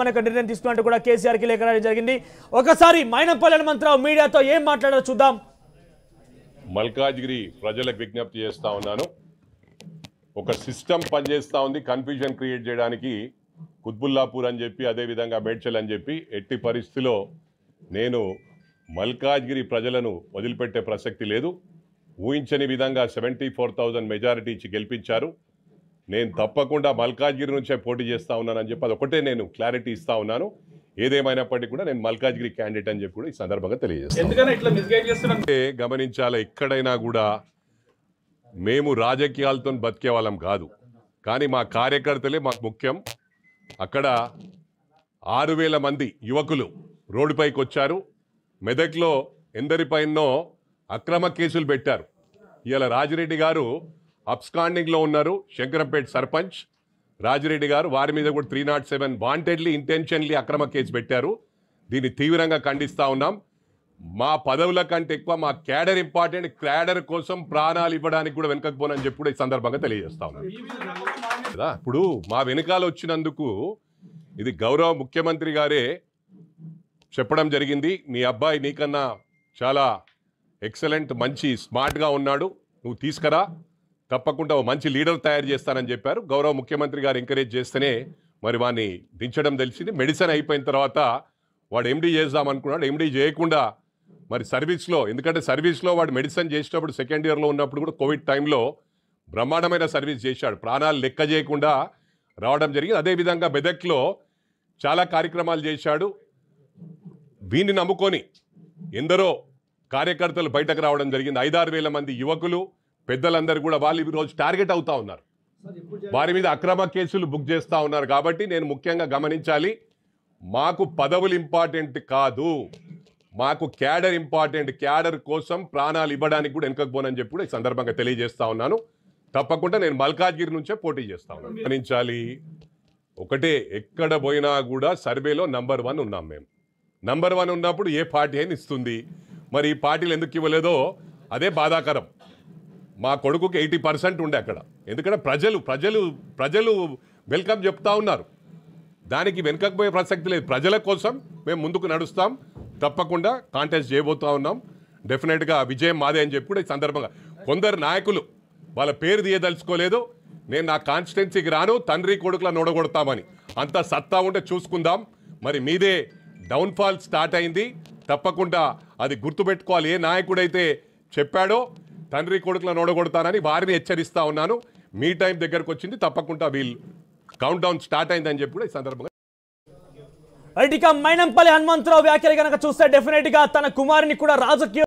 మనకు నిర్ణయం తీసుకున్నట్టు కూడా కేసీఆర్ కి లేఖ రాయడం జరిగింది ఒకసారి మైనంపల్లి హనుమంతరావు మీడియాతో ఏం మాట్లాడారు చూద్దాం మల్కాజ్గిరి ప్రజలకు విజ్ఞప్తి చేస్తా ఉన్నాను ఒక సిస్టమ్ పనిచేస్తూ ఉంది కన్ఫ్యూజన్ క్రియేట్ చేయడానికి కుత్బుల్లాపూర్ అని చెప్పి అదేవిధంగా మేడ్చల్ అని చెప్పి ఎట్టి పరిస్థితిలో నేను మల్కాజ్గిరి ప్రజలను వదిలిపెట్టే ప్రసక్తి లేదు ఊహించని విధంగా సెవెంటీ ఫోర్ మెజారిటీ ఇచ్చి గెలిపించారు నేను తప్పకుండా మల్కాజ్గిరి నుంచే పోటీ చేస్తా ఉన్నానని చెప్పి అది ఒకటే నేను క్లారిటీ ఇస్తా ఉన్నాను ఏదేమైనప్పటికీ కూడా నేను మల్కాజ్గిరి క్యాండిడేట్ అని చెప్పి కూడా ఈ సందర్భంగా తెలియజేస్తాను గమనించాలా ఎక్కడైనా కూడా మేము రాజకీయాలతో బతికే వాళ్ళం కాదు కానీ మా కార్యకర్తలే మాకు ముఖ్యం అక్కడ ఆరు వేల మంది యువకులు రోడ్డుపైకి వచ్చారు మెదక్లో ఎందరిపైనో అక్రమ కేసులు పెట్టారు ఇవాళ రాజిరెడ్డి గారు అబ్స్కాండింగ్లో ఉన్నారు శంకరంపేట సర్పంచ్ రాజిరెడ్డి గారు వారి మీద కూడా three nought seven wantedly intentionally అక్రమ కేసు పెట్టారు దీన్ని తీవ్రంగా ఖండిస్తూ ఉన్నాం మా పదవుల కంటే ఎక్కువ మా క్యాడర్ ఇంపార్టెంట్ క్యాడర్ కోసం ప్రాణాలు ఇవ్వడానికి కూడా వెనకపోనని చెప్పి కూడా ఈ సందర్భంగా తెలియజేస్తా ఉన్నాను కదా ఇప్పుడు మా వెనకాల వచ్చినందుకు ఇది గౌరవ ముఖ్యమంత్రి గారే చెప్పడం జరిగింది మీ అబ్బాయి నీకన్నా చాలా ఎక్సలెంట్ మంచి స్మార్ట్గా ఉన్నాడు నువ్వు తీసుకురా తప్పకుండా ఓ మంచి లీడర్ తయారు చేస్తానని చెప్పారు గౌరవ ముఖ్యమంత్రి గారు ఎంకరేజ్ చేస్తేనే మరి వాడిని దించడం తెలిసింది మెడిసిన్ అయిపోయిన తర్వాత వాడు ఎండీ చేద్దామనుకున్నాడు ఎండీ చేయకుండా మరి సర్వీస్లో ఎందుకంటే సర్వీస్లో వాడు మెడిసిన్ చేసేటప్పుడు సెకండ్ ఇయర్లో ఉన్నప్పుడు కూడా కోవిడ్ టైంలో బ్రహ్మాండమైన సర్వీస్ చేశాడు ప్రాణాలు లెక్క చేయకుండా రావడం జరిగింది అదేవిధంగా మెదక్లో చాలా కార్యక్రమాలు చేశాడు వీన్ని నమ్ముకొని ఎందరో కార్యకర్తలు బయటకు రావడం జరిగింది ఐదారు వేల మంది యువకులు పెద్దలందరూ కూడా వాళ్ళు ఈరోజు టార్గెట్ అవుతా ఉన్నారు వారి మీద అక్రమ కేసులు బుక్ చేస్తూ ఉన్నారు కాబట్టి నేను ముఖ్యంగా గమనించాలి మాకు పదవులు ఇంపార్టెంట్ కాదు మాకు క్యాడర్ ఇంపార్టెంట్ క్యాడర్ కోసం ప్రాణాలు ఇవ్వడానికి కూడా వెనకపోనని చెప్పి కూడా ఈ సందర్భంగా తెలియజేస్తా ఉన్నాను తప్పకుండా నేను మల్కాజ్గిరి నుంచే పోటీ చేస్తా ఉన్నాను గమనించాలి ఒకటే ఎక్కడ పోయినా కూడా సర్వేలో నంబర్ వన్ ఉన్నాం మేము నంబర్ వన్ ఉన్నప్పుడు ఏ పార్టీ అయినా ఇస్తుంది మరి ఈ పార్టీలు ఎందుకు ఇవ్వలేదో అదే బాధాకరం మా కొడుకుకి ఎయిటీ పర్సెంట్ ఉండే అక్కడ ఎందుకంటే ప్రజలు ప్రజలు ప్రజలు వెల్కమ్ చెప్తా ఉన్నారు దానికి వెనుకకు పోయే ప్రసక్తి లేదు ప్రజల కోసం మేము ముందుకు నడుస్తాం తప్పకుండా కాంటెస్ట్ చేయబోతూ ఉన్నాం డెఫినెట్గా విజయం మాదే అని చెప్పి కూడా ఈ సందర్భంగా కొందరు నాయకులు వాళ్ళ పేరు తీయదలుచుకోలేదు నేను నా కాన్స్టిట్యున్సీకి రాను తండ్రి కొడుకులను నూడగొడతామని అంత సత్తా ఉంటే చూసుకుందాం మరి మీదే డౌన్ఫాల్ స్టార్ట్ అయింది తప్పకుండా అది గుర్తుపెట్టుకోవాలి ఏ నాయకుడైతే చెప్పాడో తండ్రి కొడుకులను ఓడగొడతానని వారిని హెచ్చరిస్తా ఉన్నాను మీ టైం దగ్గరకు వచ్చింది తప్పకుండా వీళ్ళు కౌంట్ డౌన్ స్టార్ట్ అయిందని చెప్పి కూడా ఈ సందర్భంగా రైట్ మైనంపల్లి హనుమంతరావు వ్యాఖ్యలు కనుక చూస్తే డెఫినెట్ గా తన కుమారిని కూడా రాజకీయ